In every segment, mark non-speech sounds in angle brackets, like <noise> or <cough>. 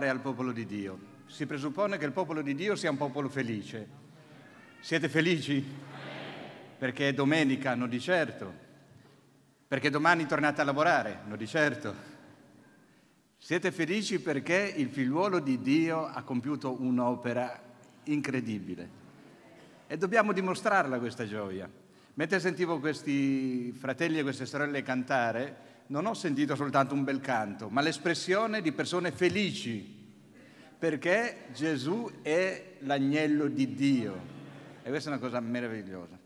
dare al popolo di Dio. Si presuppone che il popolo di Dio sia un popolo felice. Siete felici? Perché è domenica, no di certo. Perché domani tornate a lavorare, no di certo. Siete felici perché il figliuolo di Dio ha compiuto un'opera incredibile. E dobbiamo dimostrarla questa gioia. Mentre sentivo questi fratelli e queste sorelle cantare, non ho sentito soltanto un bel canto, ma l'espressione di persone felici, perché Gesù è l'agnello di Dio. E questa è una cosa meravigliosa.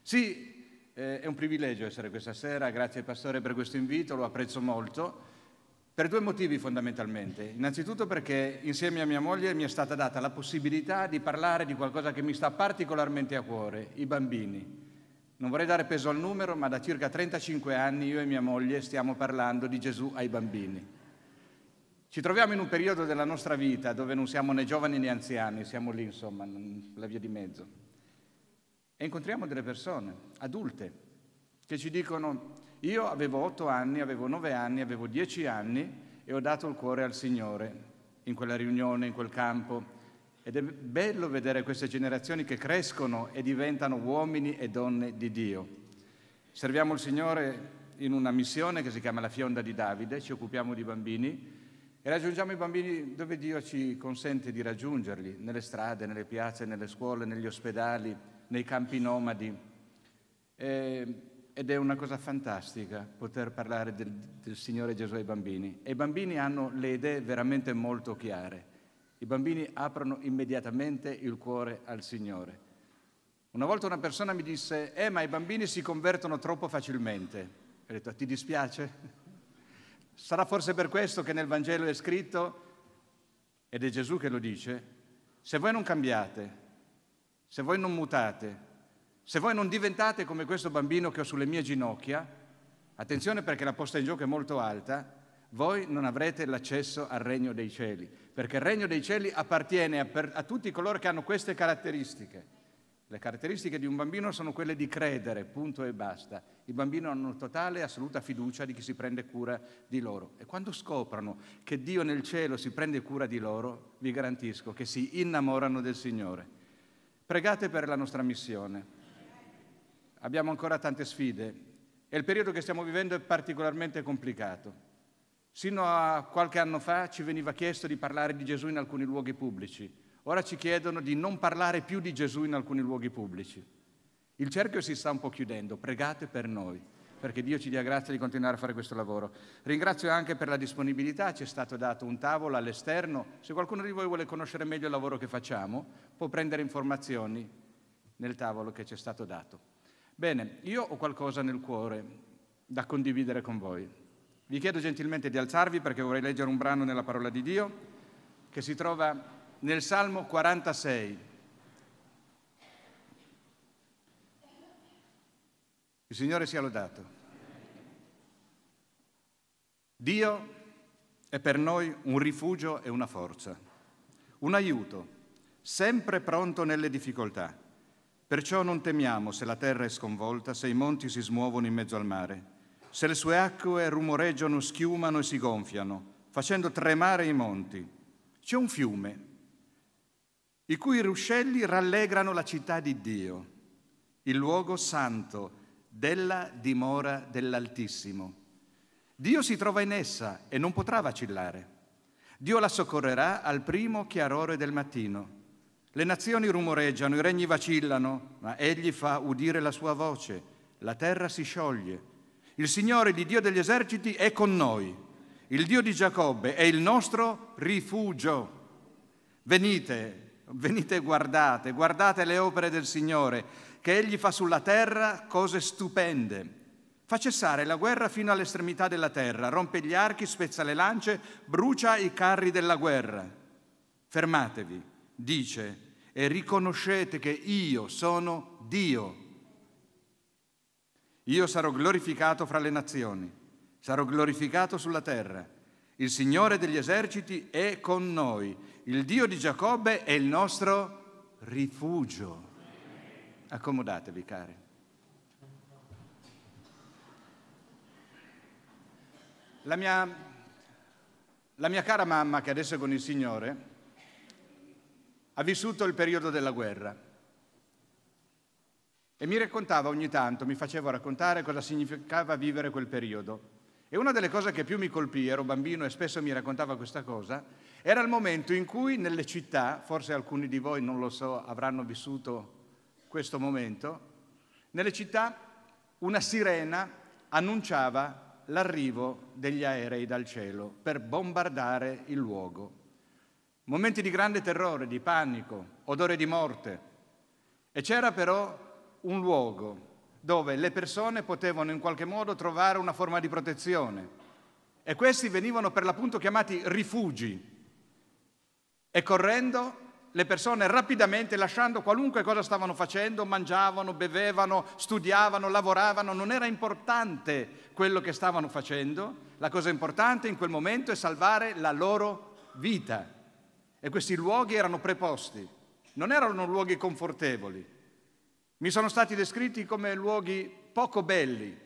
Sì, eh, è un privilegio essere questa sera, grazie Pastore per questo invito, lo apprezzo molto, per due motivi fondamentalmente. Innanzitutto perché insieme a mia moglie mi è stata data la possibilità di parlare di qualcosa che mi sta particolarmente a cuore, i bambini. Non vorrei dare peso al numero, ma da circa 35 anni io e mia moglie stiamo parlando di Gesù ai bambini. Ci troviamo in un periodo della nostra vita dove non siamo né giovani né anziani, siamo lì insomma, la via di mezzo. E incontriamo delle persone, adulte, che ci dicono io avevo 8 anni, avevo 9 anni, avevo 10 anni e ho dato il cuore al Signore in quella riunione, in quel campo, ed è bello vedere queste generazioni che crescono e diventano uomini e donne di Dio. Serviamo il Signore in una missione che si chiama La Fionda di Davide, ci occupiamo di bambini e raggiungiamo i bambini dove Dio ci consente di raggiungerli, nelle strade, nelle piazze, nelle scuole, negli ospedali, nei campi nomadi. E, ed è una cosa fantastica poter parlare del, del Signore Gesù ai bambini. E i bambini hanno le idee veramente molto chiare. I bambini aprono immediatamente il cuore al Signore. Una volta una persona mi disse, eh ma i bambini si convertono troppo facilmente. Ho detto, ti dispiace? <laughs> Sarà forse per questo che nel Vangelo è scritto, ed è Gesù che lo dice, se voi non cambiate, se voi non mutate, se voi non diventate come questo bambino che ho sulle mie ginocchia, attenzione perché la posta in gioco è molto alta, voi non avrete l'accesso al regno dei cieli, perché il regno dei cieli appartiene a, per, a, tutti coloro che hanno queste caratteristiche. Le caratteristiche di un bambino sono quelle di credere, punto e basta. I bambini hanno totale e assoluta fiducia di chi si prende cura di loro. E quando scoprono che Dio nel cielo si prende cura di loro, vi garantisco che si innamorano del Signore. Pregate per la nostra missione. Abbiamo ancora tante sfide e il periodo che stiamo vivendo è particolarmente complicato. Sino a qualche anno fa ci veniva chiesto di parlare di Gesù in alcuni luoghi pubblici. Ora ci chiedono di non parlare più di Gesù in alcuni luoghi pubblici. Il cerchio si sta un po' chiudendo, pregate per noi, perché Dio ci dia grazia di continuare a fare questo lavoro. Ringrazio anche per la disponibilità, ci è stato dato un tavolo all'esterno. Se qualcuno di voi vuole conoscere meglio il lavoro che facciamo, può prendere informazioni nel tavolo che ci è stato dato. Bene, io ho qualcosa nel cuore da condividere con voi. Vi chiedo gentilmente di alzarvi perché vorrei leggere un brano nella parola di Dio che si trova nel Salmo 46. Il Signore sia lodato. Dio è per noi un rifugio e una forza, un aiuto, sempre pronto nelle difficoltà. Perciò non temiamo se la terra è sconvolta, se i monti si smuovono in mezzo al mare se le sue acque rumoreggiano, schiumano e si gonfiano, facendo tremare i monti. C'è un fiume, i cui ruscelli rallegrano la città di Dio, il luogo santo della dimora dell'Altissimo. Dio si trova in essa e non potrà vacillare. Dio la soccorrerà al primo chiarore del mattino. Le nazioni rumoreggiano, i regni vacillano, ma egli fa udire la sua voce, la terra si scioglie, il Signore, il Dio degli eserciti, è con noi. Il Dio di Giacobbe è il nostro rifugio. Venite, venite e guardate, guardate le opere del Signore, che Egli fa sulla terra cose stupende. Fa cessare la guerra fino all'estremità della terra, rompe gli archi, spezza le lance, brucia i carri della guerra. Fermatevi, dice, e riconoscete che io sono Dio. Io sarò glorificato fra le nazioni, sarò glorificato sulla terra. Il Signore degli eserciti è con noi. Il Dio di Giacobbe è il nostro rifugio. Accomodatevi, cari. La mia, la mia cara mamma, che adesso è con il Signore, ha vissuto il periodo della guerra e mi raccontava ogni tanto, mi facevo raccontare cosa significava vivere quel periodo. E una delle cose che più mi colpì, ero bambino e spesso mi raccontava questa cosa, era il momento in cui nelle città, forse alcuni di voi non lo so, avranno vissuto questo momento, nelle città una sirena annunciava l'arrivo degli aerei dal cielo per bombardare il luogo. Momenti di grande terrore, di panico, odore di morte. E c'era però un luogo dove le persone potevano in qualche modo trovare una forma di protezione e questi venivano per l'appunto chiamati rifugi e correndo le persone rapidamente lasciando qualunque cosa stavano facendo, mangiavano, bevevano, studiavano, lavoravano, non era importante quello che stavano facendo, la cosa importante in quel momento è salvare la loro vita e questi luoghi erano preposti, non erano luoghi confortevoli, mi sono stati descritti come luoghi poco belli,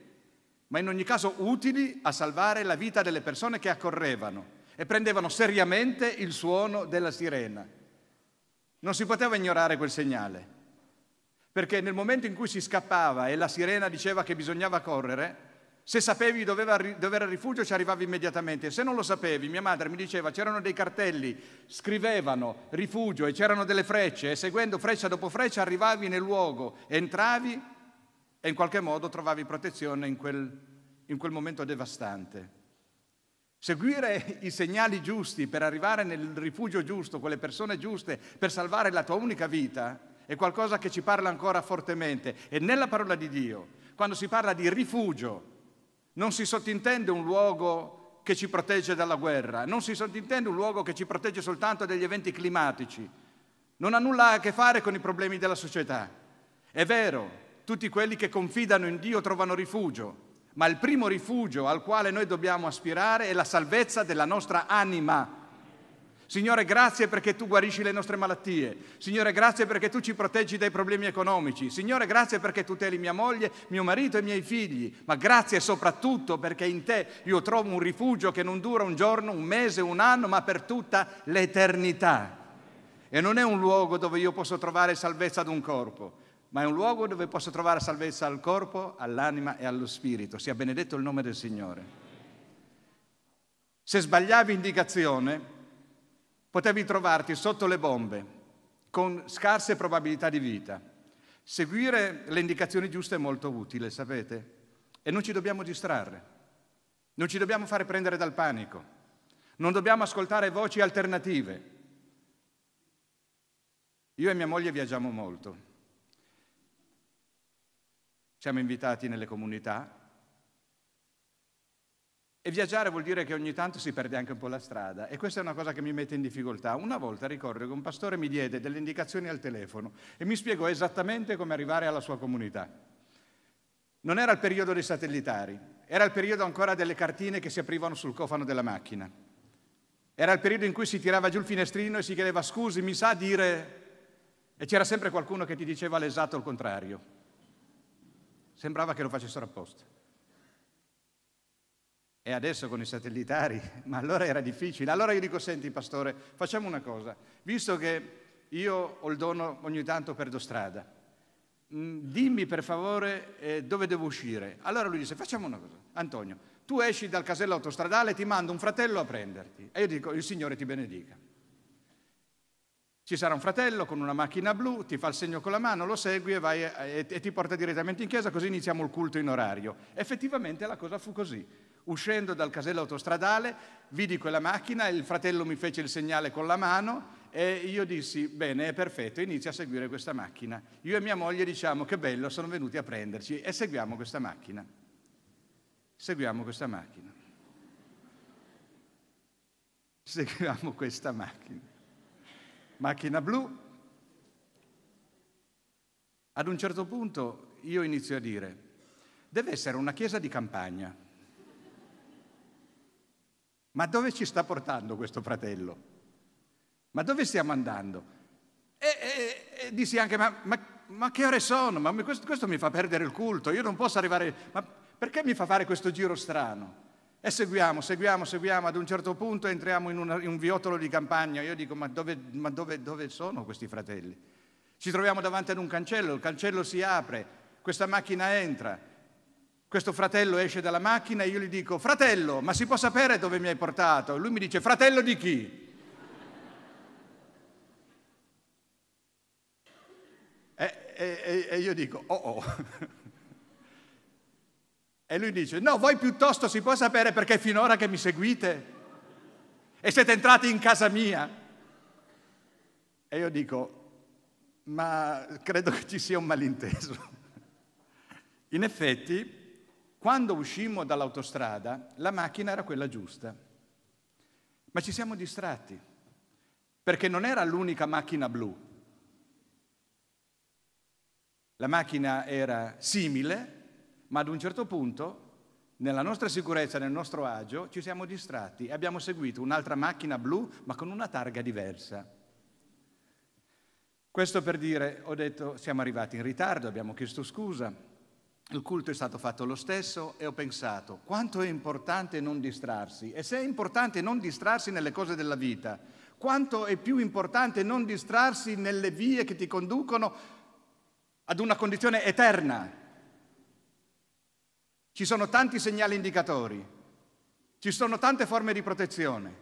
ma in ogni caso utili a salvare la vita delle persone che accorrevano e prendevano seriamente il suono della sirena. Non si poteva ignorare quel segnale, perché nel momento in cui si scappava e la sirena diceva che bisognava correre, se sapevi dove era il rifugio ci arrivavi immediatamente, se non lo sapevi, mia madre mi diceva c'erano dei cartelli, scrivevano rifugio e c'erano delle frecce e seguendo freccia dopo freccia arrivavi nel luogo, entravi e in qualche modo trovavi protezione in quel, in quel momento devastante. Seguire i segnali giusti per arrivare nel rifugio giusto, con le persone giuste, per salvare la tua unica vita, è qualcosa che ci parla ancora fortemente. E nella parola di Dio, quando si parla di rifugio, non si sottintende un luogo che ci protegge dalla guerra, non si sottintende un luogo che ci protegge soltanto dagli eventi climatici, non ha nulla a che fare con i problemi della società. È vero, tutti quelli che confidano in Dio trovano rifugio, ma il primo rifugio al quale noi dobbiamo aspirare è la salvezza della nostra anima, Signore, grazie perché tu guarisci le nostre malattie. Signore, grazie perché tu ci proteggi dai problemi economici. Signore, grazie perché tuteli mia moglie, mio marito e i miei figli. Ma grazie soprattutto perché in te io trovo un rifugio che non dura un giorno, un mese, un anno, ma per tutta l'eternità. E non è un luogo dove io posso trovare salvezza ad un corpo, ma è un luogo dove posso trovare salvezza al corpo, all'anima e allo spirito. Sia benedetto il nome del Signore. Se sbagliavi indicazione, Potevi trovarti sotto le bombe, con scarse probabilità di vita. Seguire le indicazioni giuste è molto utile, sapete? E non ci dobbiamo distrarre, non ci dobbiamo fare prendere dal panico, non dobbiamo ascoltare voci alternative. Io e mia moglie viaggiamo molto. Siamo invitati nelle comunità, e viaggiare vuol dire che ogni tanto si perde anche un po' la strada e questa è una cosa che mi mette in difficoltà. Una volta ricordo che un pastore mi diede delle indicazioni al telefono e mi spiegò esattamente come arrivare alla sua comunità. Non era il periodo dei satellitari, era il periodo ancora delle cartine che si aprivano sul cofano della macchina. Era il periodo in cui si tirava giù il finestrino e si chiedeva scusi, mi sa dire... E c'era sempre qualcuno che ti diceva l'esatto il contrario. Sembrava che lo facessero apposta. E adesso con i satellitari, <laughs> ma allora era difficile. Allora io dico, senti pastore, facciamo una cosa, visto che io ho il dono ogni tanto perdo strada, mm, dimmi per favore eh, dove devo uscire. Allora lui disse, facciamo una cosa, Antonio, tu esci dal casello autostradale e ti mando un fratello a prenderti. E io dico, il Signore ti benedica. Ci sarà un fratello con una macchina blu, ti fa il segno con la mano, lo segui e, vai, e, e ti porta direttamente in chiesa, così iniziamo il culto in orario. Effettivamente la cosa fu così. Uscendo dal casello autostradale vidi quella macchina, il fratello mi fece il segnale con la mano e io dissi, bene, è perfetto, inizia a seguire questa macchina. Io e mia moglie diciamo, che bello, sono venuti a prenderci e seguiamo questa macchina. Seguiamo questa macchina. Seguiamo questa macchina. Macchina blu. Ad un certo punto io inizio a dire, deve essere una chiesa di campagna ma dove ci sta portando questo fratello? Ma dove stiamo andando? E, e, e dissi anche, ma, ma, ma, che ore sono? Ma questo, questo, mi fa perdere il culto, io non posso arrivare... Ma perché mi fa fare questo giro strano? E seguiamo, seguiamo, seguiamo, ad un certo punto entriamo in, una, in un viottolo di campagna. Io dico, ma, dove, ma dove, dove sono questi fratelli? Ci troviamo davanti ad un cancello, il cancello si apre, questa macchina entra, questo fratello esce dalla macchina e io gli dico, fratello, ma si può sapere dove mi hai portato? Lui mi dice, fratello di chi? E, e, e io dico, oh oh. <laughs> E lui dice, no, voi piuttosto si può sapere perché finora che mi seguite e siete entrati in casa mia. E io dico, ma credo che ci sia un malinteso. In effetti, quando uscimmo dall'autostrada, la macchina era quella giusta, ma ci siamo distratti, perché non era l'unica macchina blu. La macchina era simile, ma ad un certo punto, nella nostra sicurezza, nel nostro agio, ci siamo distratti e abbiamo seguito un'altra macchina blu, ma con una targa diversa. Questo per dire, ho detto, siamo arrivati in ritardo, abbiamo chiesto scusa, il culto è stato fatto lo stesso e ho pensato quanto è importante non distrarsi e se è importante non distrarsi nelle cose della vita, quanto è più importante non distrarsi nelle vie che ti conducono ad una condizione eterna. Ci sono tanti segnali indicatori, ci sono tante forme di protezione,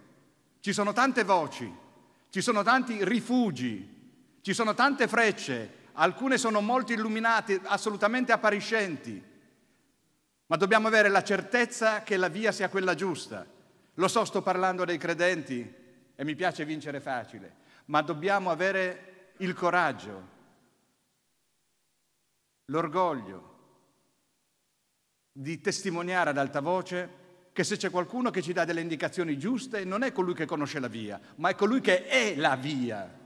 ci sono tante voci, ci sono tanti rifugi, ci sono tante frecce, alcune sono molto illuminate, assolutamente appariscenti, ma dobbiamo avere la certezza che la via sia quella giusta. Lo so, sto parlando dei credenti e mi piace vincere facile, ma dobbiamo avere il coraggio, l'orgoglio di testimoniare ad alta voce che se c'è qualcuno che ci dà delle indicazioni giuste non è colui che conosce la via, ma è colui che è la via.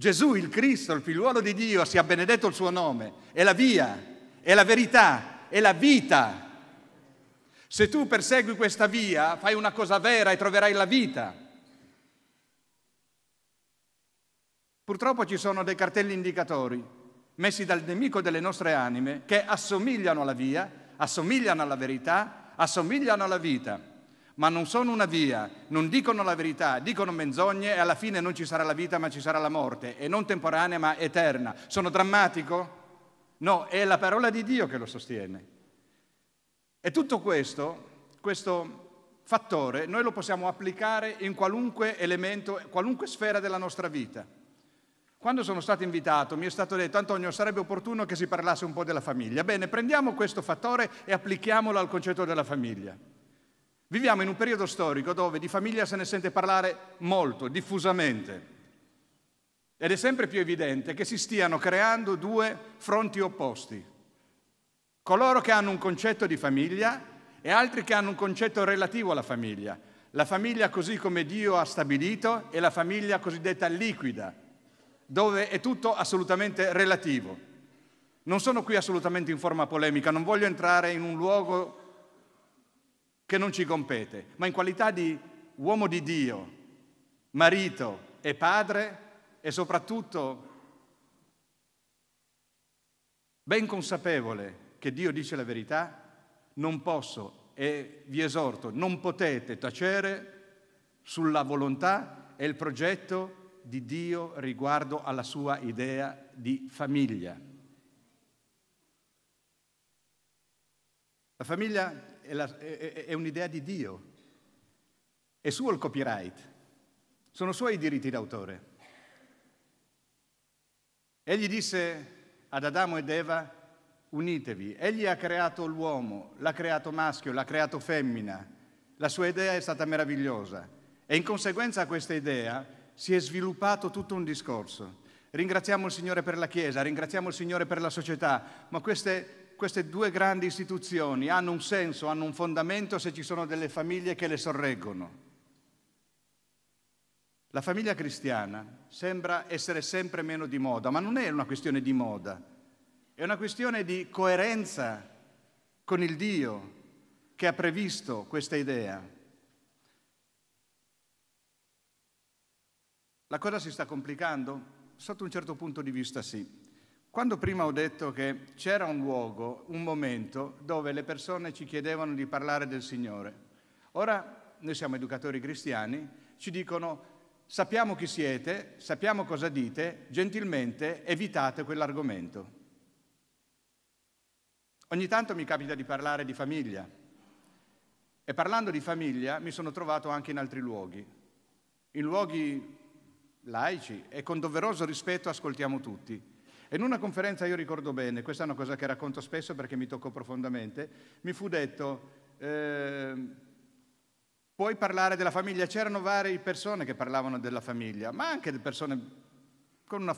Gesù, il Cristo, il figliuolo di Dio, sia benedetto il suo nome, è la via, è la verità, è la vita. Se tu persegui questa via, fai una cosa vera e troverai la vita. Purtroppo ci sono dei cartelli indicatori messi dal nemico delle nostre anime che assomigliano alla via, assomigliano alla verità, assomigliano alla vita ma non sono una via, non dicono la verità, dicono menzogne e alla fine non ci sarà la vita ma ci sarà la morte, e non temporanea ma eterna. Sono drammatico? No, è la parola di Dio che lo sostiene. E tutto questo, questo fattore, noi lo possiamo applicare in qualunque elemento, qualunque sfera della nostra vita. Quando sono stato invitato mi è stato detto Antonio sarebbe opportuno che si parlasse un po' della famiglia. Bene, prendiamo questo fattore e applichiamolo al concetto della famiglia. Viviamo in un periodo storico dove di famiglia se ne sente parlare molto, diffusamente. Ed è sempre più evidente che si stiano creando due fronti opposti. Coloro che hanno un concetto di famiglia e altri che hanno un concetto relativo alla famiglia. La famiglia così come Dio ha stabilito e la famiglia cosiddetta liquida, dove è tutto assolutamente relativo. Non sono qui assolutamente in forma polemica, non voglio entrare in un luogo che non ci compete, ma in qualità di uomo di Dio, marito e padre e soprattutto ben consapevole che Dio dice la verità, non posso e vi esorto, non potete tacere sulla volontà e il progetto di Dio riguardo alla sua idea di famiglia. La famiglia è, la, è, è un'idea di Dio. È suo il copyright, sono suoi i diritti d'autore. Egli disse ad Adamo ed Eva, unitevi. Egli ha creato l'uomo, l'ha creato maschio, l'ha creato femmina. La sua idea è stata meravigliosa e in conseguenza a questa idea si è sviluppato tutto un discorso. Ringraziamo il Signore per la Chiesa, ringraziamo il Signore per la società, ma queste queste due grandi istituzioni hanno un senso, hanno un fondamento se ci sono delle famiglie che le sorreggono. La famiglia cristiana sembra essere sempre meno di moda, ma non è una questione di moda, è una questione di coerenza con il Dio che ha previsto questa idea. La cosa si sta complicando? Sotto un certo punto di vista sì. Quando prima ho detto che c'era un luogo, un momento dove le persone ci chiedevano di parlare del Signore, ora noi siamo educatori cristiani, ci dicono sappiamo chi siete, sappiamo cosa dite, gentilmente evitate quell'argomento. Ogni tanto mi capita di parlare di famiglia e parlando di famiglia mi sono trovato anche in altri luoghi, in luoghi laici e con doveroso rispetto ascoltiamo tutti. In una conferenza, io ricordo bene, questa è una cosa che racconto spesso perché mi toccò profondamente, mi fu detto, eh, puoi parlare della famiglia, c'erano varie persone che parlavano della famiglia, ma anche persone con una,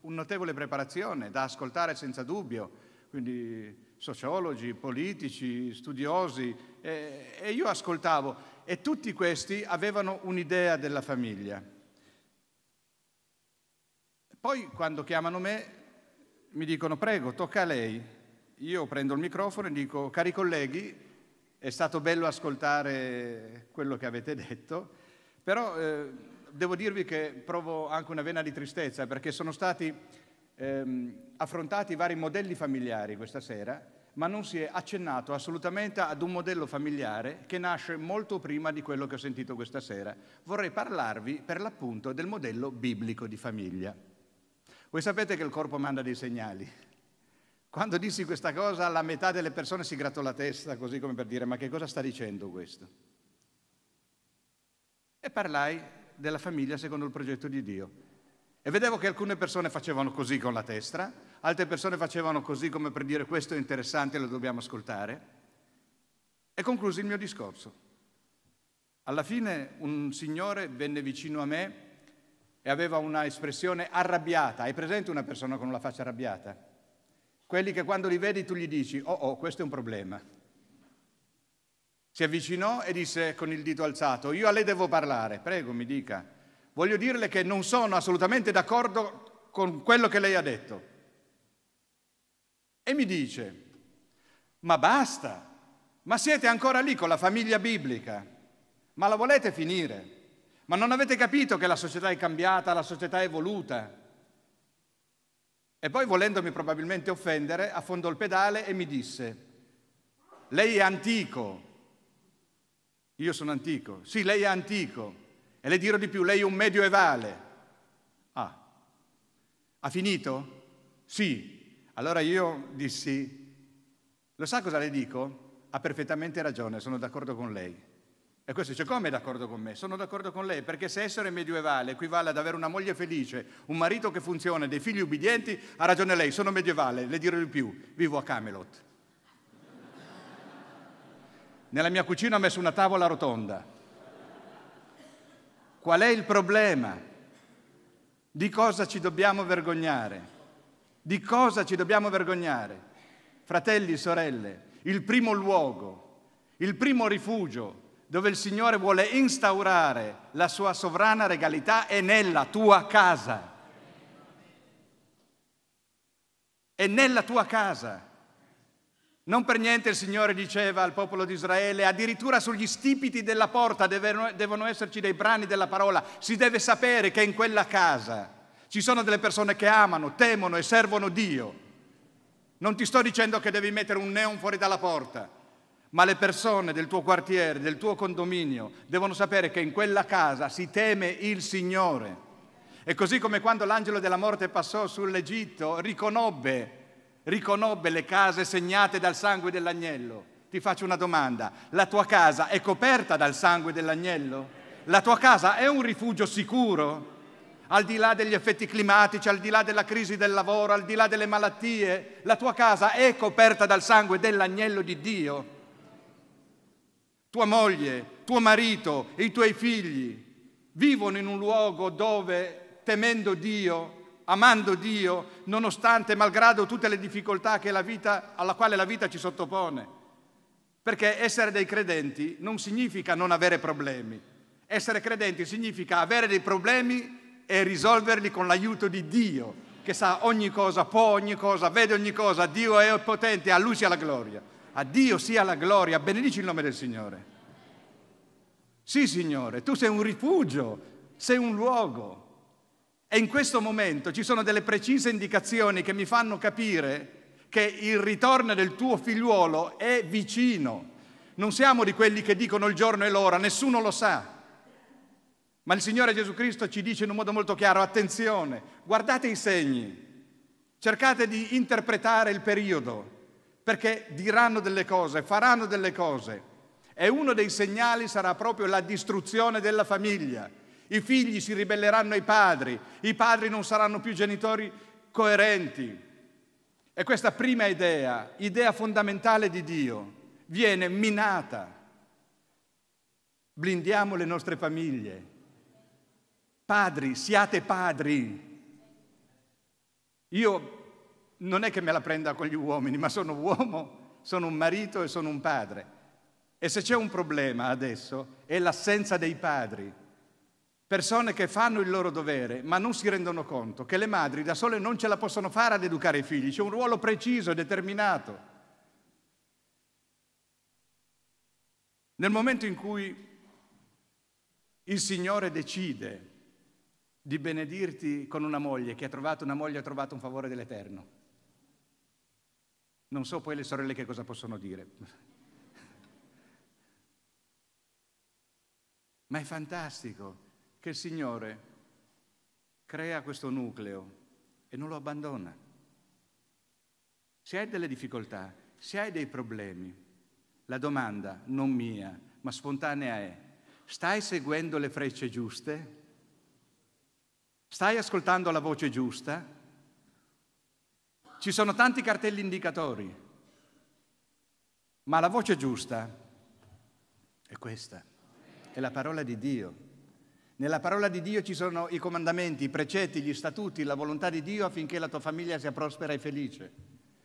un notevole preparazione, da ascoltare senza dubbio, quindi sociologi, politici, studiosi, eh, e io ascoltavo e tutti questi avevano un'idea della famiglia. Poi quando chiamano me mi dicono prego, tocca a lei. Io prendo il microfono e dico cari colleghi, è stato bello ascoltare quello che avete detto, però eh, devo dirvi che provo anche una vena di tristezza perché sono stati ehm, affrontati vari modelli familiari questa sera, ma non si è accennato assolutamente ad un modello familiare che nasce molto prima di quello che ho sentito questa sera. Vorrei parlarvi per l'appunto del modello biblico di famiglia. Voi sapete che il corpo manda dei segnali. Quando dissi questa cosa, la metà delle persone si grattò la testa, così come per dire: Ma che cosa sta dicendo questo? E parlai della famiglia secondo il progetto di Dio. E vedevo che alcune persone facevano così con la testa, altre persone facevano così come per dire: Questo è interessante, lo dobbiamo ascoltare. E conclusi il mio discorso. Alla fine un signore venne vicino a me e aveva una espressione arrabbiata. Hai presente una persona con una faccia arrabbiata? Quelli che quando li vedi tu gli dici, oh oh, questo è un problema. Si avvicinò e disse con il dito alzato, io a lei devo parlare, prego mi dica. Voglio dirle che non sono assolutamente d'accordo con quello che lei ha detto. E mi dice, ma basta, ma siete ancora lì con la famiglia biblica, ma la volete finire? Ma non avete capito che la società è cambiata, la società è evoluta. E poi, volendomi probabilmente offendere, affondò il pedale e mi disse, lei è antico. Io sono antico. Sì, lei è antico. E le dirò di più, lei è un medioevale. Ah, ha finito? Sì. Allora io dissi, lo sa cosa le dico? Ha perfettamente ragione, sono d'accordo con lei. E questo dice, come è d'accordo con me? Sono d'accordo con lei, perché se essere medievale equivale ad avere una moglie felice, un marito che funziona, dei figli ubbidienti, ha ragione lei, sono medievale, le dirò di più, vivo a Camelot. Nella mia cucina ho messo una tavola rotonda. Qual è il problema? Di cosa ci dobbiamo vergognare? Di cosa ci dobbiamo vergognare? Fratelli, sorelle, il primo luogo, il primo rifugio dove il Signore vuole instaurare la sua sovrana regalità è nella tua casa. È nella tua casa. Non per niente il Signore diceva al popolo di Israele, addirittura sugli stipiti della porta devono esserci dei brani della parola, si deve sapere che in quella casa ci sono delle persone che amano, temono e servono Dio. Non ti sto dicendo che devi mettere un neon fuori dalla porta, ma le persone del tuo quartiere, del tuo condominio, devono sapere che in quella casa si teme il Signore. E così come quando l'angelo della morte passò sull'Egitto, riconobbe, riconobbe le case segnate dal sangue dell'agnello. Ti faccio una domanda, la tua casa è coperta dal sangue dell'agnello? La tua casa è un rifugio sicuro? Al di là degli effetti climatici, al di là della crisi del lavoro, al di là delle malattie, la tua casa è coperta dal sangue dell'agnello di Dio? tua moglie, tuo marito e i tuoi figli vivono in un luogo dove, temendo Dio, amando Dio, nonostante, malgrado tutte le difficoltà vita, alla quale la vita ci sottopone. Perché essere dei credenti non significa non avere problemi. Essere credenti significa avere dei problemi e risolverli con l'aiuto di Dio, che sa ogni cosa, può ogni cosa, vede ogni cosa, Dio è potente, a lui sia la gloria. A Dio sia la gloria, benedici il nome del Signore. Sì, Signore, tu sei un rifugio, sei un luogo. E in questo momento ci sono delle precise indicazioni che mi fanno capire che il ritorno del tuo figliuolo è vicino. Non siamo di quelli che dicono il giorno e l'ora, nessuno lo sa. Ma il Signore Gesù Cristo ci dice in un modo molto chiaro, attenzione, guardate i segni, cercate di interpretare il periodo, perché diranno delle cose, faranno delle cose. E uno dei segnali sarà proprio la distruzione della famiglia. I figli si ribelleranno ai padri, i padri non saranno più genitori coerenti. E questa prima idea, idea fondamentale di Dio, viene minata. Blindiamo le nostre famiglie. Padri, siate padri. Io non è che me la prenda con gli uomini, ma sono uomo, sono un marito e sono un padre. E se c'è un problema adesso è l'assenza dei padri, persone che fanno il loro dovere ma non si rendono conto che le madri da sole non ce la possono fare ad educare i figli, c'è un ruolo preciso e determinato. Nel momento in cui il Signore decide di benedirti con una moglie, che ha trovato una moglie ha trovato un favore dell'Eterno. Non so poi le sorelle che cosa possono dire. Ma è fantastico che il Signore crea questo nucleo e non lo abbandona. Se hai delle difficoltà, se hai dei problemi, la domanda non mia, ma spontanea è, stai seguendo le frecce giuste? Stai ascoltando la voce giusta? Ci sono tanti cartelli indicatori, ma la voce giusta è questa, è la parola di Dio. Nella parola di Dio ci sono i comandamenti, i precetti, gli statuti, la volontà di Dio affinché la tua famiglia sia prospera e felice.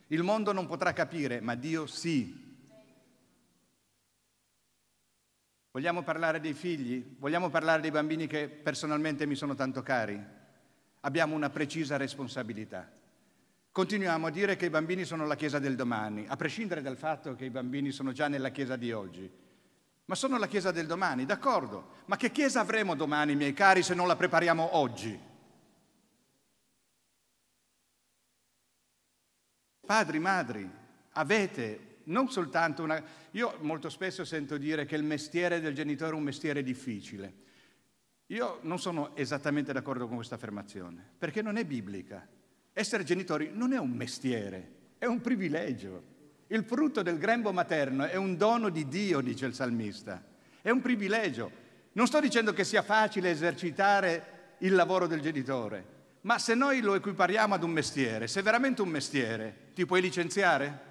Il mondo non potrà capire, ma Dio sì. Vogliamo parlare dei figli, vogliamo parlare dei bambini che personalmente mi sono tanto cari. Abbiamo una precisa responsabilità continuiamo a dire che i bambini sono la Chiesa del domani, a prescindere dal fatto che i bambini sono già nella Chiesa di oggi. Ma sono la Chiesa del domani, d'accordo. Ma che Chiesa avremo domani, miei cari, se non la prepariamo oggi? Padri, madri, avete non soltanto una... Io molto spesso sento dire che il mestiere del genitore è un mestiere difficile. Io non sono esattamente d'accordo con questa affermazione, perché non è biblica. Essere genitori non è un mestiere, è un privilegio. Il frutto del grembo materno è un dono di Dio, dice il salmista. È un privilegio. Non sto dicendo che sia facile esercitare il lavoro del genitore, ma se noi lo equipariamo ad un mestiere, se è veramente un mestiere, ti puoi licenziare?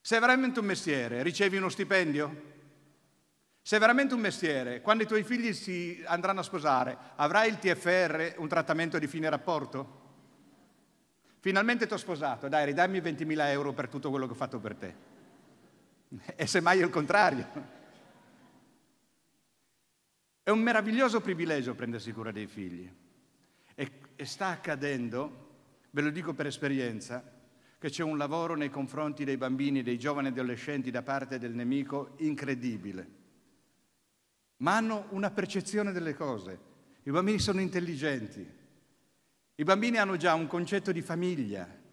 Se è veramente un mestiere, ricevi uno stipendio? Se è veramente un mestiere, quando i tuoi figli si andranno a sposare, avrai il TFR, un trattamento di fine rapporto? Finalmente ti ho sposato, dai, ridammi 20.000 euro per tutto quello che ho fatto per te. <laughs> E semmai è il contrario. È un meraviglioso privilegio prendersi cura dei figli. E, e sta accadendo, ve lo dico per esperienza, che c'è un lavoro nei confronti dei bambini, dei giovani adolescenti da parte del nemico incredibile ma hanno una percezione delle cose. I bambini sono intelligenti, i bambini hanno già un concetto di famiglia.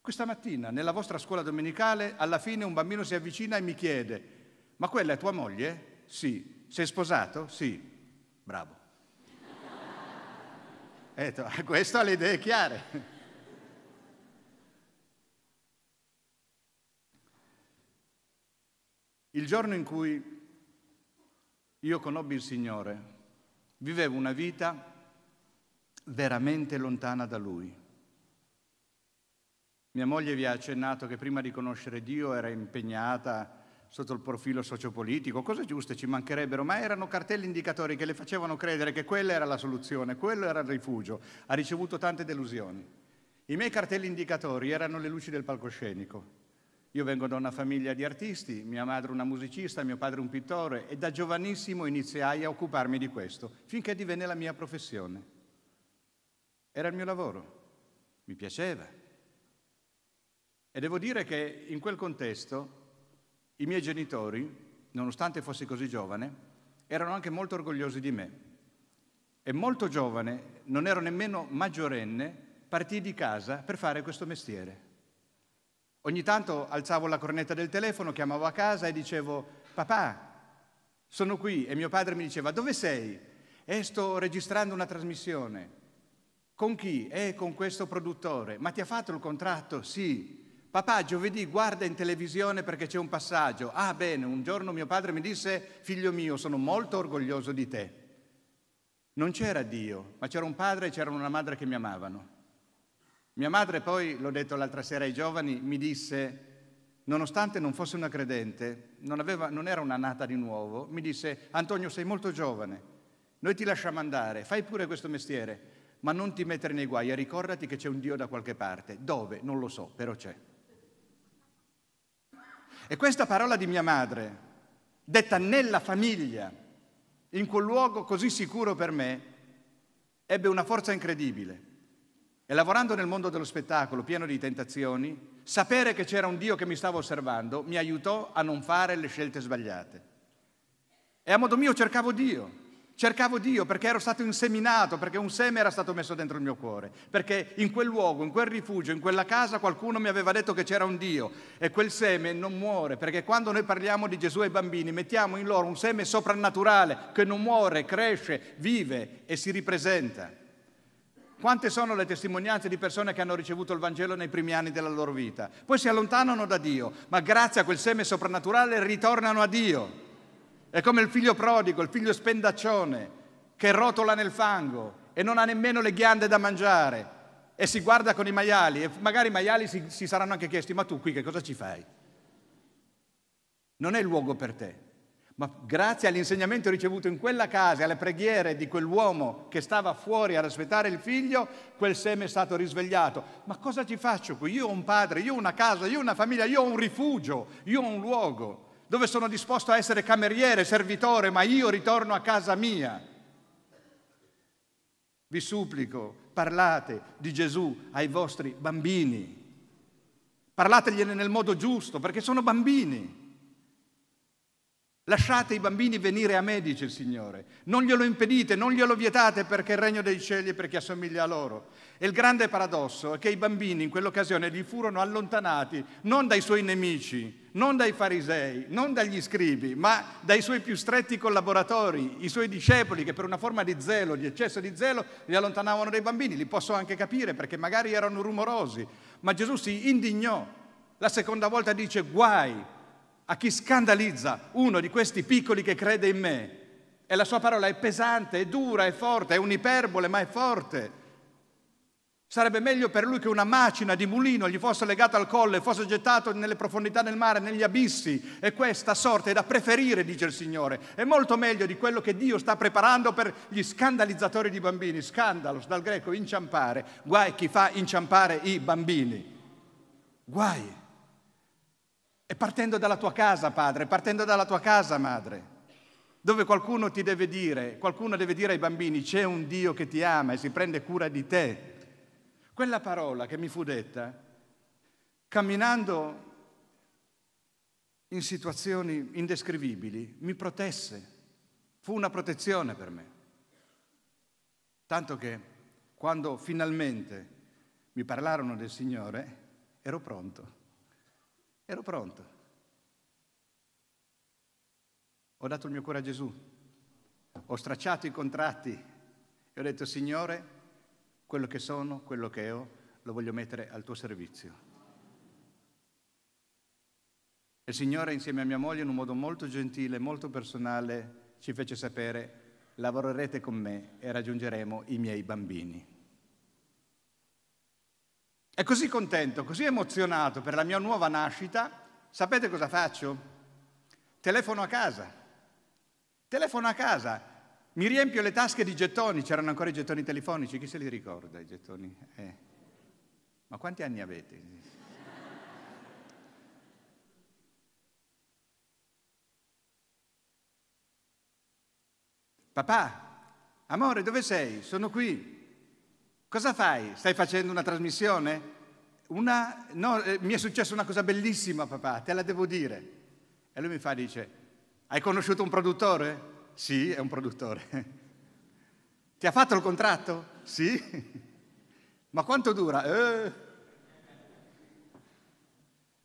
Questa mattina nella vostra scuola domenicale alla fine un bambino si avvicina e mi chiede, ma quella è tua moglie? Sì. Sei sposato? Sì. Bravo. <laughs> E ah, questo ha le idee chiare. <laughs> Il giorno in cui io conobbi il Signore, vivevo una vita veramente lontana da Lui. Mia moglie vi ha accennato che prima di conoscere Dio era impegnata sotto il profilo sociopolitico, cose giuste ci mancherebbero, ma erano cartelli indicatori che le facevano credere che quella era la soluzione, quello era il rifugio. Ha ricevuto tante delusioni. I miei cartelli indicatori erano le luci del palcoscenico. Io vengo da una famiglia di artisti, mia madre una musicista, mio padre un pittore e da giovanissimo iniziai a occuparmi di questo, finché divenne la mia professione. Era il mio lavoro, mi piaceva. E devo dire che in quel contesto i miei genitori, nonostante fossi così giovane, erano anche molto orgogliosi di me. E molto giovane, non ero nemmeno maggiorenne, partii di casa per fare questo mestiere. Ogni tanto alzavo la cornetta del telefono, chiamavo a casa e dicevo, papà, sono qui. E mio padre mi diceva, dove sei? E eh, sto registrando una trasmissione. Con chi? Eh, con questo produttore. Ma ti ha fatto il contratto? Sì. Papà, giovedì guarda in televisione perché c'è un passaggio. Ah, bene, un giorno mio padre mi disse, figlio mio, sono molto orgoglioso di te. Non c'era Dio, ma c'era un padre e c'era una madre che mi amavano. Mia madre poi, l'ho detto l'altra sera ai giovani, mi disse, nonostante non fosse una credente, non, aveva, non era una nata di nuovo, mi disse, Antonio sei molto giovane, noi ti lasciamo andare, fai pure questo mestiere, ma non ti mettere nei guai e ricordati che c'è un Dio da qualche parte. Dove? Non lo so, però c'è. E questa parola di mia madre, detta nella famiglia, in quel luogo così sicuro per me, ebbe una forza incredibile lavorando nel mondo dello spettacolo pieno di tentazioni, sapere che c'era un Dio che mi stava osservando mi aiutò a non fare le scelte sbagliate. E a modo mio cercavo Dio, cercavo Dio perché ero stato inseminato, perché un seme era stato messo dentro il mio cuore, perché in quel luogo, in quel rifugio, in quella casa qualcuno mi aveva detto che c'era un Dio e quel seme non muore, perché quando noi parliamo di Gesù ai bambini mettiamo in loro un seme soprannaturale che non muore, cresce, vive e si ripresenta. Quante sono le testimonianze di persone che hanno ricevuto il Vangelo nei primi anni della loro vita? Poi si allontanano da Dio, ma grazie a quel seme soprannaturale ritornano a Dio. È come il figlio prodigo, il figlio spendaccione, che rotola nel fango e non ha nemmeno le ghiande da mangiare e si guarda con i maiali e magari i maiali si, si saranno anche chiesti ma tu qui che cosa ci fai? Non è il luogo per te. Ma grazie all'insegnamento ricevuto in quella casa e alle preghiere di quell'uomo che stava fuori ad aspettare il figlio, quel seme è stato risvegliato. Ma cosa ci faccio qui? Io ho un padre, io ho una casa, io ho una famiglia, io ho un rifugio, io ho un luogo dove sono disposto a essere cameriere, servitore, ma io ritorno a casa mia. Vi supplico, parlate di Gesù ai vostri bambini. Parlategliene nel modo giusto, perché sono bambini. Lasciate i bambini venire a me, dice il Signore. Non glielo impedite, non glielo vietate perché il regno dei cieli è perché assomiglia a loro. E il grande paradosso è che i bambini in quell'occasione gli furono allontanati non dai suoi nemici, non dai farisei, non dagli scribi, ma dai suoi più stretti collaboratori, i suoi discepoli che per una forma di zelo, di eccesso di zelo, li allontanavano dai bambini. Li posso anche capire perché magari erano rumorosi, ma Gesù si indignò. La seconda volta dice guai a chi scandalizza uno di questi piccoli che crede in me. E la sua parola è pesante, è dura, è forte, è un'iperbole, ma è forte. Sarebbe meglio per lui che una macina di mulino gli fosse legata al collo e fosse gettato nelle profondità del mare, negli abissi. E questa sorte è da preferire, dice il Signore. È molto meglio di quello che Dio sta preparando per gli scandalizzatori di bambini. Scandalos, dal greco inciampare. Guai chi fa inciampare i bambini. Guai. E partendo dalla tua casa, padre, partendo dalla tua casa, madre, dove qualcuno ti deve dire, qualcuno deve dire ai bambini, c'è un Dio che ti ama e si prende cura di te. Quella parola che mi fu detta, camminando in situazioni indescrivibili, mi protesse, fu una protezione per me. Tanto che quando finalmente mi parlarono del Signore, ero pronto. Ero pronto. Ho dato il mio cuore a Gesù, ho stracciato i contratti e ho detto, Signore, quello che sono, quello che ho, lo voglio mettere al tuo servizio. E Il Signore, insieme a mia moglie, in un modo molto gentile, molto personale, ci fece sapere, lavorerete con me e raggiungeremo i miei bambini. È così contento, così emozionato per la mia nuova nascita, sapete cosa faccio? Telefono a casa. Telefono a casa. Mi riempio le tasche di gettoni, c'erano ancora i gettoni telefonici, chi se li ricorda i gettoni? Eh. Ma quanti anni avete? Papà, amore, dove sei? Sono qui. Cosa fai? Stai facendo una trasmissione? Una, no, eh, mi è successa una cosa bellissima papà, te la devo dire. E lui mi fa, dice, hai conosciuto un produttore? Sì, è un produttore. <laughs> Ti ha fatto il contratto? Sì. <laughs> Ma quanto dura? Eh.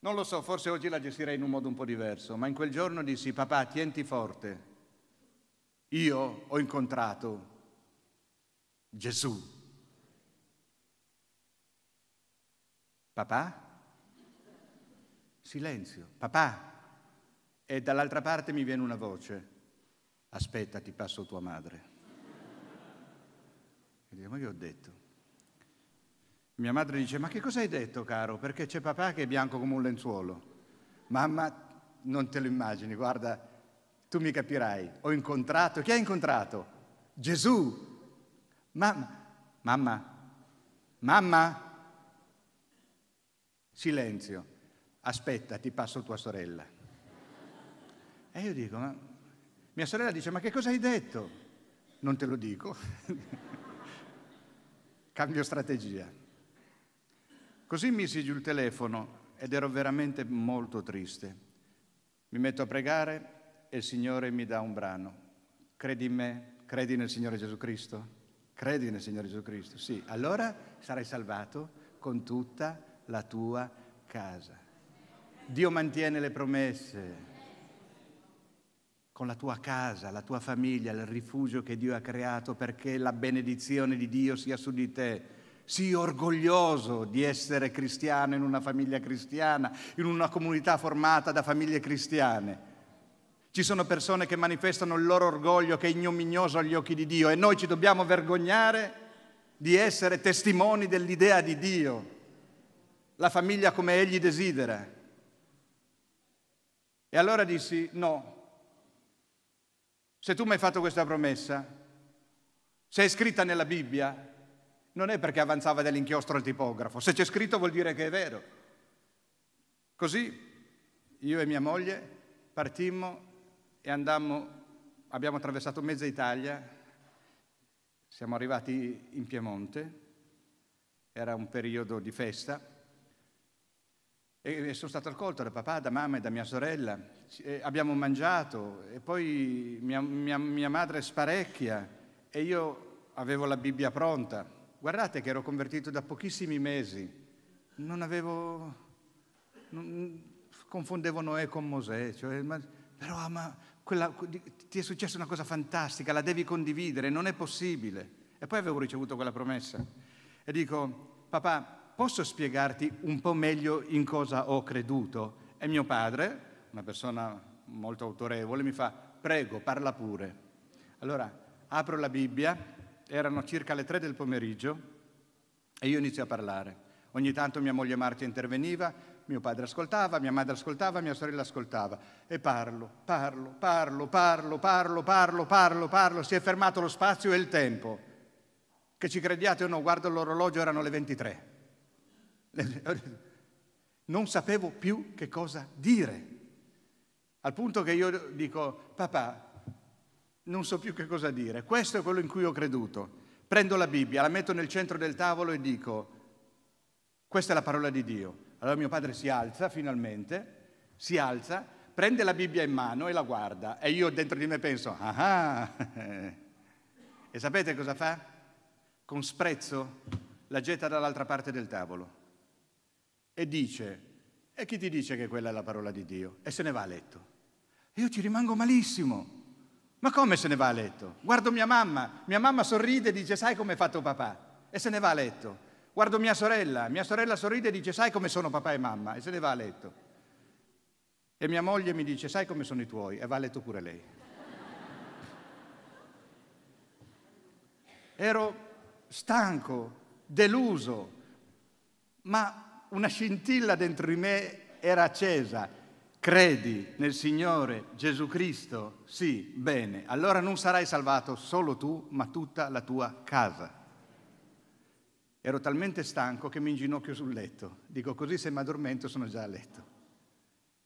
Non lo so, forse oggi la gestirei in un modo un po' diverso, ma in quel giorno dissi, papà, tienti forte. Io ho incontrato Gesù. Papà? Silenzio, papà. E dall'altra parte mi viene una voce. Aspetta, ti passo tua madre. E dico, ma io ho detto. Mia madre dice, ma che cosa hai detto, caro? Perché c'è papà che è bianco come un lenzuolo. Mamma, non te lo immagini, guarda, tu mi capirai. Ho incontrato, chi hai incontrato? Gesù. Mamma, mamma, mamma, Silenzio, aspetta, ti passo tua sorella. E io dico, ma mia sorella dice, ma che cosa hai detto? Non te lo dico. <laughs> Cambio strategia. Così misi giù il telefono ed ero veramente molto triste. Mi metto a pregare e il Signore mi dà un brano. Credi in me? Credi nel Signore Gesù Cristo? Credi nel Signore Gesù Cristo? Sì, allora sarai salvato con tutta la la tua casa. Dio mantiene le promesse. Con la tua casa, la tua famiglia, il rifugio che Dio ha creato perché la benedizione di Dio sia su di te. Sii orgoglioso di essere cristiano in una famiglia cristiana, in una comunità formata da famiglie cristiane. Ci sono persone che manifestano il loro orgoglio che è ignominioso agli occhi di Dio e noi ci dobbiamo vergognare di essere testimoni dell'idea di Dio la famiglia come egli desidera. E allora dissi, no, se tu mi hai fatto questa promessa, se è scritta nella Bibbia, non è perché avanzava dell'inchiostro al tipografo, se c'è scritto vuol dire che è vero. Così io e mia moglie partimmo e andammo, abbiamo attraversato mezza Italia, siamo arrivati in Piemonte, era un periodo di festa e sono stato accolto da papà, da mamma e da mia sorella. abbiamo mangiato e poi mia, mia, mia madre sparecchia e io avevo la Bibbia pronta. Guardate che ero convertito da pochissimi mesi. Non avevo... Non, confondevo Noè con Mosè. Cioè, ma, però ma, quella, ti è successa una cosa fantastica, la devi condividere, non è possibile. E poi avevo ricevuto quella promessa. E dico, papà, posso spiegarti un po' meglio in cosa ho creduto? E mio padre, una persona molto autorevole, mi fa, prego, parla pure. Allora, apro la Bibbia, erano circa le tre del pomeriggio e io inizio a parlare. Ogni tanto mia moglie Marta interveniva, mio padre ascoltava, mia madre ascoltava, mia sorella ascoltava. E parlo, parlo, parlo, parlo, parlo, parlo, parlo, parlo. Si è fermato lo spazio e il tempo. Che ci crediate o no, guardo l'orologio, erano le 23. <laughs> Non sapevo più che cosa dire. Al punto che io dico, papà, non so più che cosa dire. Questo è quello in cui ho creduto. Prendo la Bibbia, la metto nel centro del tavolo e dico, questa è la parola di Dio. Allora mio padre si alza finalmente, si alza, prende la Bibbia in mano e la guarda. E io dentro di me penso, ah ah. E sapete cosa fa? Con sprezzo la getta dall'altra parte del tavolo e dice, e chi ti dice che quella è la parola di Dio? E se ne va a letto. Io ci rimango malissimo. Ma come se ne va a letto? Guardo mia mamma, mia mamma sorride e dice, sai come è fatto papà? E se ne va a letto. Guardo mia sorella, mia sorella sorride e dice, sai come sono papà e mamma? E se ne va a letto. E mia moglie mi dice, sai come sono i tuoi? E va a letto pure lei. Ero stanco, deluso, ma una scintilla dentro di me era accesa. Credi nel Signore Gesù Cristo? Sì, bene. Allora non sarai salvato solo tu, ma tutta la tua casa. Ero talmente stanco che mi inginocchio sul letto. Dico così se mi addormento sono già a letto.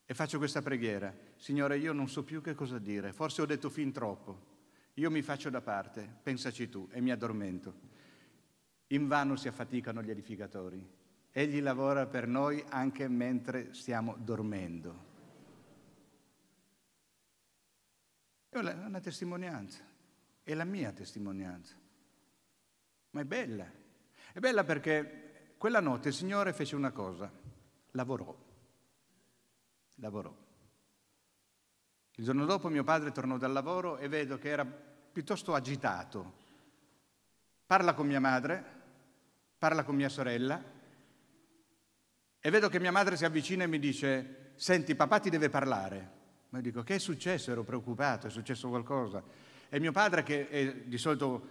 E faccio questa preghiera. Signore, io non so più che cosa dire. Forse ho detto fin troppo. Io mi faccio da parte, pensaci tu, e mi addormento. In vano si affaticano gli edificatori Egli lavora per noi anche mentre stiamo dormendo. È una testimonianza, è la mia testimonianza, ma è bella. È bella perché quella notte il Signore fece una cosa, lavorò, lavorò. Il giorno dopo mio padre tornò dal lavoro e vedo che era piuttosto agitato. Parla con mia madre, parla con mia sorella, e vedo che mia madre si avvicina e mi dice, senti papà ti deve parlare. Ma io dico, che è successo? Ero preoccupato, è successo qualcosa. E mio padre, che è, di solito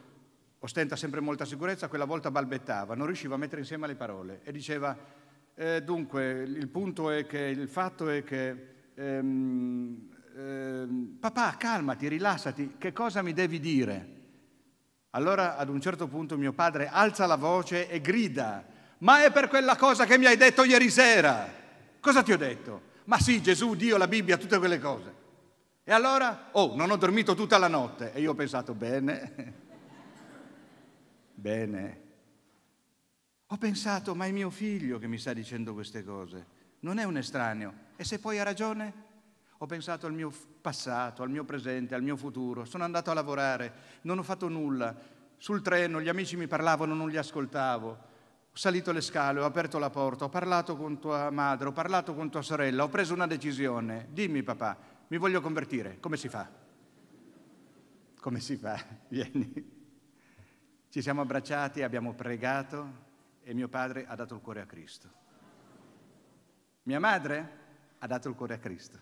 ostenta sempre molta sicurezza, quella volta balbettava, non riusciva a mettere insieme le parole e diceva, eh, dunque, il punto è che, il fatto è che, ehm, ehm, papà, calmati, rilassati, che cosa mi devi dire? Allora ad un certo punto mio padre alza la voce e grida, ma è per quella cosa che mi hai detto ieri sera. Cosa ti ho detto? Ma sì, Gesù, Dio, la Bibbia, tutte quelle cose. E allora, oh, non ho dormito tutta la notte. E io ho pensato, bene, <laughs> bene. Ho pensato, ma è mio figlio che mi sta dicendo queste cose. Non è un estraneo. E se poi ha ragione? Ho pensato al mio passato, al mio presente, al mio futuro. Sono andato a lavorare, non ho fatto nulla. Sul treno gli amici mi parlavano, non li ascoltavo ho salito le scale, ho aperto la porta, ho parlato con tua madre, ho parlato con tua sorella, ho preso una decisione. Dimmi papà, mi voglio convertire, come si fa? Come si fa? <laughs> Vieni. Ci siamo abbracciati, abbiamo pregato e mio padre ha dato il cuore a Cristo. Mia madre ha dato il cuore a Cristo.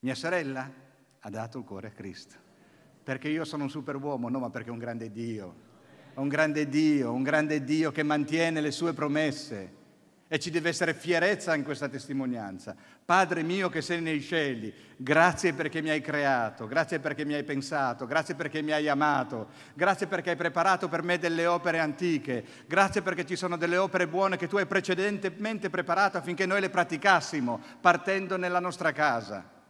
Mia sorella ha dato il cuore a Cristo. Perché io sono un superuomo, no, ma perché è un grande Dio un grande Dio, un grande Dio che mantiene le sue promesse e ci deve essere fierezza in questa testimonianza. Padre mio che sei nei cieli, grazie perché mi hai creato, grazie perché mi hai pensato, grazie perché mi hai amato, grazie perché hai preparato per me delle opere antiche, grazie perché ci sono delle opere buone che tu hai precedentemente preparato affinché noi le praticassimo partendo nella nostra casa.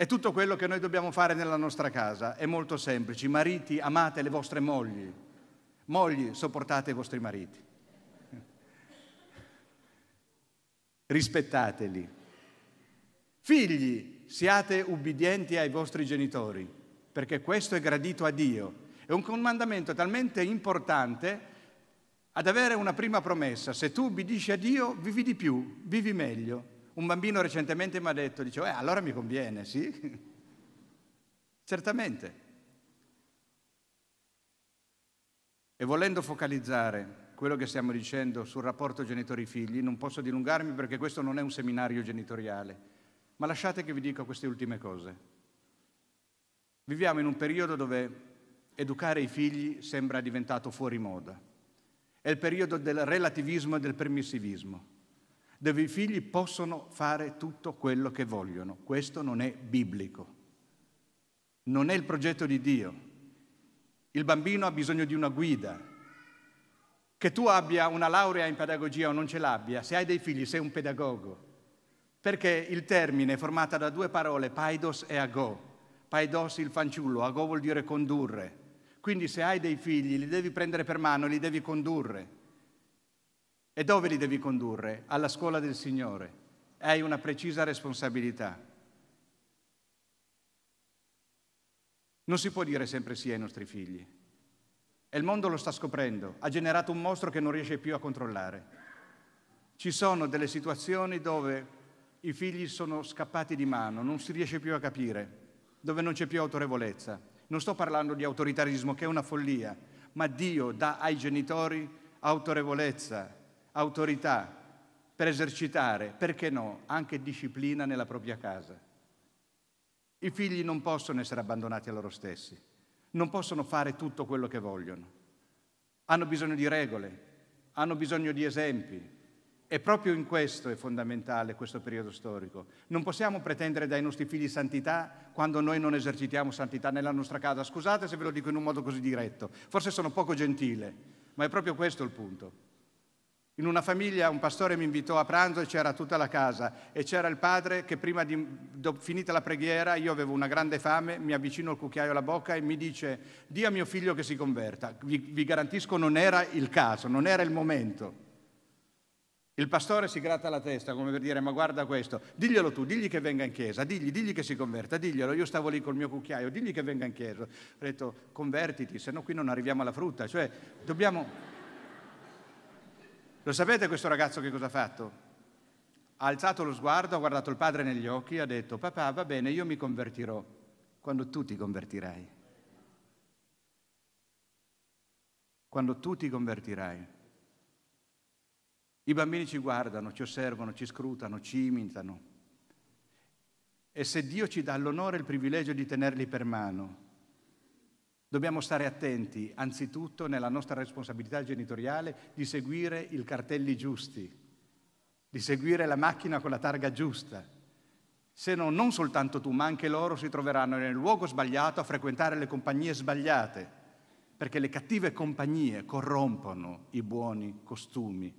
È tutto quello che noi dobbiamo fare nella nostra casa, è molto semplice. Mariti, amate le vostre mogli. Mogli, sopportate i vostri mariti. Rispettateli. Figli, siate ubbidienti ai vostri genitori, perché questo è gradito a Dio. È un comandamento talmente importante ad avere una prima promessa. Se tu ubbidisci a Dio, vivi di più, vivi meglio, un bambino recentemente mi ha detto, dice, eh, allora mi conviene, sì? <laughs> Certamente. E volendo focalizzare quello che stiamo dicendo sul rapporto genitori-figli, non posso dilungarmi perché questo non è un seminario genitoriale, ma lasciate che vi dica queste ultime cose. Viviamo in un periodo dove educare i figli sembra diventato fuori moda. È il periodo del relativismo e del permissivismo dove i figli possono fare tutto quello che vogliono. Questo non è biblico, non è il progetto di Dio. Il bambino ha bisogno di una guida. Che tu abbia una laurea in pedagogia o non ce l'abbia, se hai dei figli sei un pedagogo, perché il termine è formato da due parole, paidos e agò. Paidos il fanciullo, agò vuol dire condurre. Quindi se hai dei figli li devi prendere per mano, li devi condurre. E dove li devi condurre? Alla scuola del Signore. Hai una precisa responsabilità. Non si può dire sempre sì ai nostri figli. E il mondo lo sta scoprendo, ha generato un mostro che non riesce più a controllare. Ci sono delle situazioni dove i figli sono scappati di mano, non si riesce più a capire, dove non c'è più autorevolezza. Non sto parlando di autoritarismo, che è una follia, ma Dio dà ai genitori autorevolezza, autorità, per esercitare, perché no, anche disciplina nella propria casa. I figli non possono essere abbandonati a loro stessi, non possono fare tutto quello che vogliono. Hanno bisogno di regole, hanno bisogno di esempi, e proprio in questo è fondamentale questo periodo storico. Non possiamo pretendere dai nostri figli santità quando noi non esercitiamo santità nella nostra casa. Scusate se ve lo dico in un modo così diretto, forse sono poco gentile, ma è proprio questo il punto. In una famiglia un pastore mi invitò a pranzo e c'era tutta la casa e c'era il padre che prima di finita la preghiera io avevo una grande fame, mi avvicino il cucchiaio alla bocca e mi dice dia a mio figlio che si converta. Vi, vi garantisco non era il caso, non era il momento. Il pastore si gratta la testa come per dire ma guarda questo, diglielo tu, digli che venga in chiesa, digli, digli che si converta, diglielo, io stavo lì col mio cucchiaio, digli che venga in chiesa. Ho detto convertiti, se no qui non arriviamo alla frutta, cioè dobbiamo... Lo sapete questo ragazzo che cosa ha fatto? Ha alzato lo sguardo, ha guardato il padre negli occhi, e ha detto papà va bene, io mi convertirò quando tu ti convertirai. Quando tu ti convertirai. I bambini ci guardano, ci osservano, ci scrutano, ci imitano. E se Dio ci dà l'onore e il privilegio di tenerli per mano, Dobbiamo stare attenti, anzitutto, nella nostra responsabilità genitoriale di seguire i cartelli giusti, di seguire la macchina con la targa giusta. Se no, non soltanto tu, ma anche loro si troveranno nel luogo sbagliato a frequentare le compagnie sbagliate, perché le cattive compagnie corrompono i buoni costumi.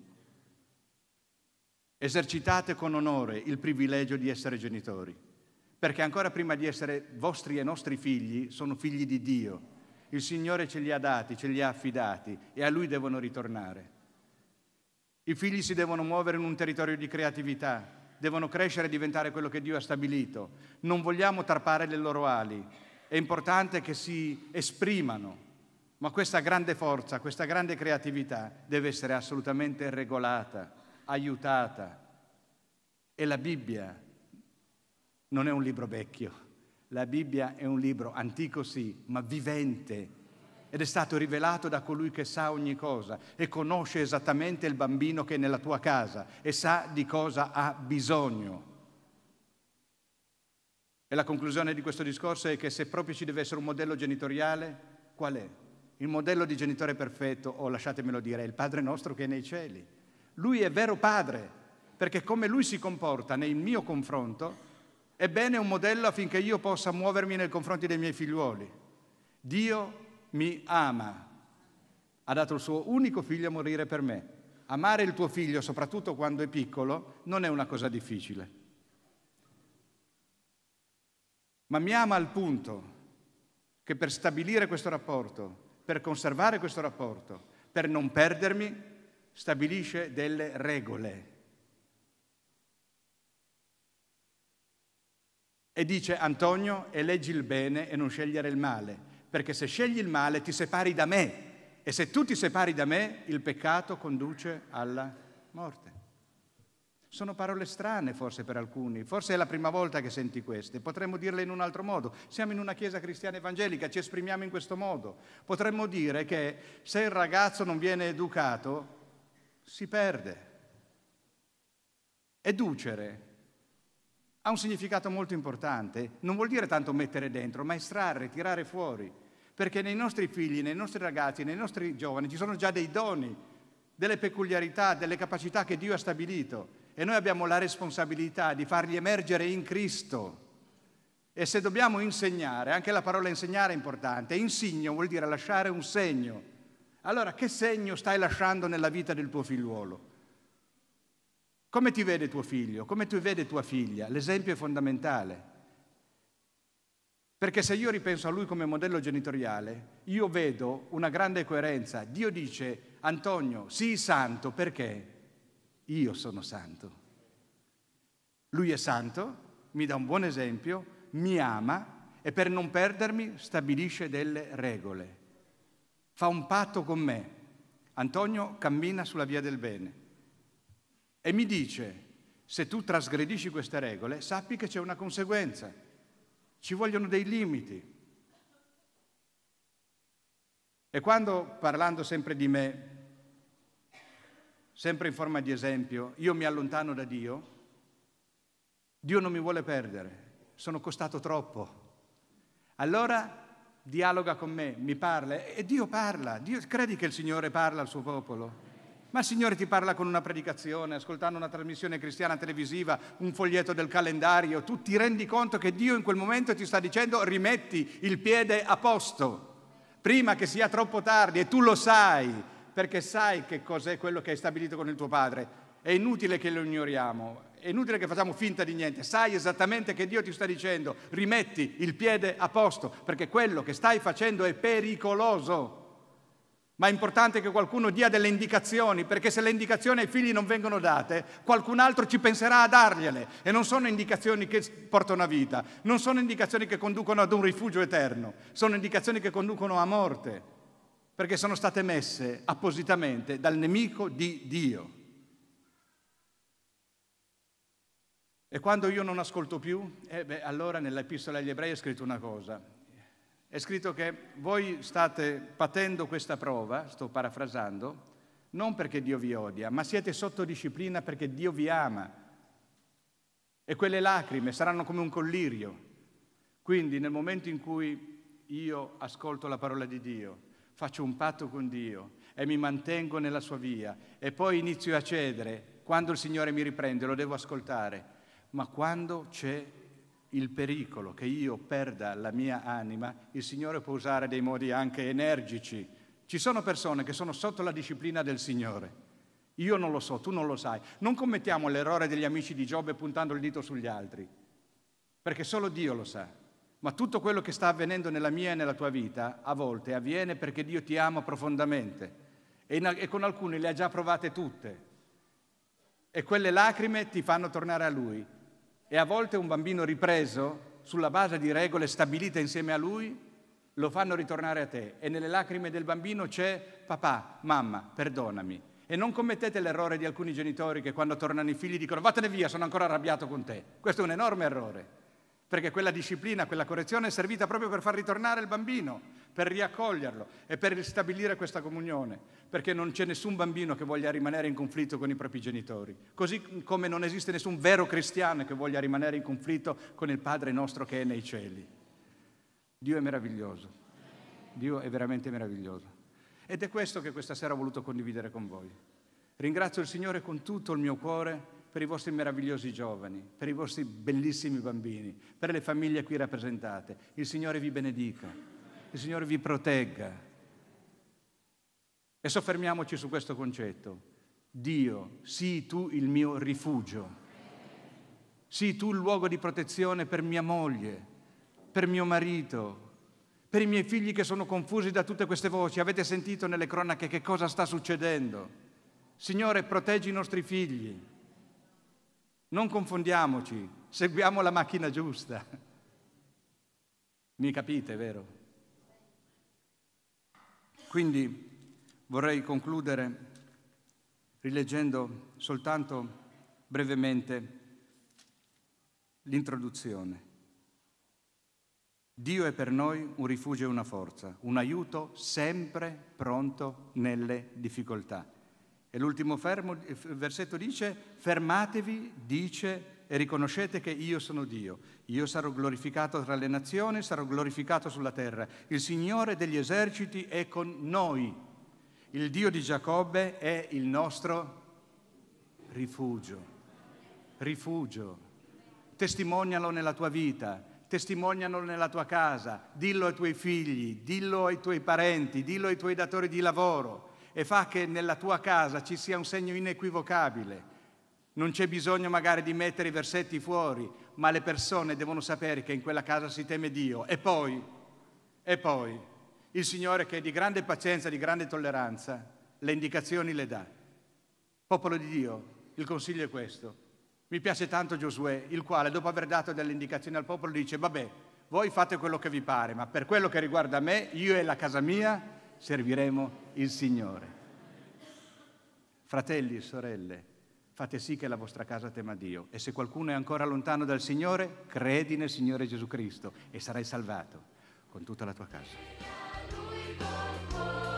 Esercitate con onore il privilegio di essere genitori, perché ancora prima di essere vostri e nostri figli, sono figli di Dio il Signore ce li ha dati, ce li ha affidati e a Lui devono ritornare. I figli si devono muovere in un territorio di creatività, devono crescere e diventare quello che Dio ha stabilito. Non vogliamo tarpare le loro ali, è importante che si esprimano, ma questa grande forza, questa grande creatività deve essere assolutamente regolata, aiutata. E la Bibbia non è un libro vecchio la Bibbia è un libro antico sì, ma vivente ed è stato rivelato da colui che sa ogni cosa e conosce esattamente il bambino che è nella tua casa e sa di cosa ha bisogno. E la conclusione di questo discorso è che se proprio ci deve essere un modello genitoriale, qual è? Il modello di genitore perfetto, o lasciatemelo dire, è il Padre nostro che è nei cieli. Lui è vero Padre, perché come Lui si comporta nel mio confronto, è bene un modello affinché io possa muovermi nei confronti dei miei figliuoli. Dio mi ama, ha dato il suo unico figlio a morire per me. Amare il tuo figlio, soprattutto quando è piccolo, non è una cosa difficile. Ma mi ama al punto che per stabilire questo rapporto, per conservare questo rapporto, per non perdermi, stabilisce delle regole. E dice Antonio, eleggi il bene e non scegliere il male, perché se scegli il male ti separi da me e se tu ti separi da me il peccato conduce alla morte. Sono parole strane forse per alcuni, forse è la prima volta che senti queste, potremmo dirle in un altro modo. Siamo in una chiesa cristiana evangelica, ci esprimiamo in questo modo. Potremmo dire che se il ragazzo non viene educato si perde. Educere ha un significato molto importante, non vuol dire tanto mettere dentro, ma estrarre, tirare fuori, perché nei nostri figli, nei nostri ragazzi, nei nostri giovani ci sono già dei doni, delle peculiarità, delle capacità che Dio ha stabilito e noi abbiamo la responsabilità di farli emergere in Cristo. E se dobbiamo insegnare, anche la parola insegnare è importante, insigno vuol dire lasciare un segno. Allora che segno stai lasciando nella vita del tuo figliuolo? Come ti vede tuo figlio? Come ti vede tua figlia? L'esempio è fondamentale. Perché se io ripenso a lui come modello genitoriale, io vedo una grande coerenza. Dio dice, Antonio, sii santo perché io sono santo. Lui è santo, mi dà un buon esempio, mi ama e per non perdermi stabilisce delle regole. Fa un patto con me. Antonio cammina sulla via del bene e mi dice, se tu trasgredisci queste regole, sappi che c'è una conseguenza, ci vogliono dei limiti. E quando, parlando sempre di me, sempre in forma di esempio, io mi allontano da Dio, Dio non mi vuole perdere, sono costato troppo. Allora dialoga con me, mi parla e Dio parla, Dio, credi che il Signore parla al suo popolo? Ma il Signore ti parla con una predicazione, ascoltando una trasmissione cristiana televisiva, un foglietto del calendario, tu ti rendi conto che Dio in quel momento ti sta dicendo rimetti il piede a posto, prima che sia troppo tardi e tu lo sai, perché sai che cos'è quello che hai stabilito con il tuo padre. È inutile che lo ignoriamo, è inutile che facciamo finta di niente, sai esattamente che Dio ti sta dicendo rimetti il piede a posto, perché quello che stai facendo è pericoloso ma è importante che qualcuno dia delle indicazioni, perché se le indicazioni ai figli non vengono date, qualcun altro ci penserà a dargliele e non sono indicazioni che portano a vita, non sono indicazioni che conducono ad un rifugio eterno, sono indicazioni che conducono a morte, perché sono state messe appositamente dal nemico di Dio. E quando io non ascolto più, eh beh, allora nell'epistola agli ebrei è scritto una cosa, è scritto che voi state patendo questa prova, sto parafrasando, non perché Dio vi odia, ma siete sotto disciplina perché Dio vi ama. E quelle lacrime saranno come un collirio. Quindi nel momento in cui io ascolto la parola di Dio, faccio un patto con Dio e mi mantengo nella sua via e poi inizio a cedere, quando il Signore mi riprende lo devo ascoltare, ma quando c'è il pericolo che io perda la mia anima, il Signore può usare dei modi anche energici. Ci sono persone che sono sotto la disciplina del Signore. Io non lo so, tu non lo sai. Non commettiamo l'errore degli amici di Giobbe puntando il dito sugli altri, perché solo Dio lo sa. Ma tutto quello che sta avvenendo nella mia e nella tua vita a volte avviene perché Dio ti ama profondamente e, in, e con alcuni le ha già provate tutte. E quelle lacrime ti fanno tornare a Lui e a volte un bambino ripreso, sulla base di regole stabilite insieme a lui, lo fanno ritornare a te e nelle lacrime del bambino c'è papà, mamma, perdonami. E non commettete l'errore di alcuni genitori che quando tornano i figli dicono vattene via, sono ancora arrabbiato con te. Questo è un enorme errore perché quella disciplina, quella correzione è servita proprio per far ritornare il bambino, per riaccoglierlo e per ristabilire questa comunione, perché non c'è nessun bambino che voglia rimanere in conflitto con i propri genitori, così come non esiste nessun vero cristiano che voglia rimanere in conflitto con il Padre nostro che è nei cieli. Dio è meraviglioso, Dio è veramente meraviglioso. Ed è questo che questa sera ho voluto condividere con voi. Ringrazio il Signore con tutto il mio cuore per i vostri meravigliosi giovani, per i vostri bellissimi bambini, per le famiglie qui rappresentate. Il Signore vi benedica, il Signore vi protegga. E soffermiamoci su questo concetto. Dio, sii tu il mio rifugio. Sii tu il luogo di protezione per mia moglie, per mio marito, per i miei figli che sono confusi da tutte queste voci. Avete sentito nelle cronache che cosa sta succedendo? Signore, proteggi i nostri figli. Non confondiamoci, seguiamo la macchina giusta. Mi capite, vero? Quindi vorrei concludere rileggendo soltanto brevemente l'introduzione. Dio è per noi un rifugio e una forza, un aiuto sempre pronto nelle difficoltà. E l'ultimo fermo, eh, versetto dice, fermatevi, dice, e riconoscete che io sono Dio. Io sarò glorificato tra le nazioni, sarò glorificato sulla terra. Il Signore degli eserciti è con noi. Il Dio di Giacobbe è il nostro rifugio. Rifugio. Testimonialo nella tua vita, testimonialo nella tua casa, dillo ai tuoi figli, dillo ai tuoi parenti, dillo ai tuoi datori di lavoro e fa che nella tua casa ci sia un segno inequivocabile. Non c'è bisogno magari di mettere i versetti fuori, ma le persone devono sapere che in quella casa si teme Dio. E poi, e poi, il Signore che è di grande pazienza, di grande tolleranza, le indicazioni le dà. Popolo di Dio, il consiglio è questo. Mi piace tanto Giosuè, il quale dopo aver dato delle indicazioni al popolo dice, vabbè, voi fate quello che vi pare, ma per quello che riguarda me, io e la casa mia, serviremo il Signore. Fratelli e sorelle, fate sì che la vostra casa tema Dio e se qualcuno è ancora lontano dal Signore, credi nel Signore Gesù Cristo e sarai salvato con tutta la tua casa.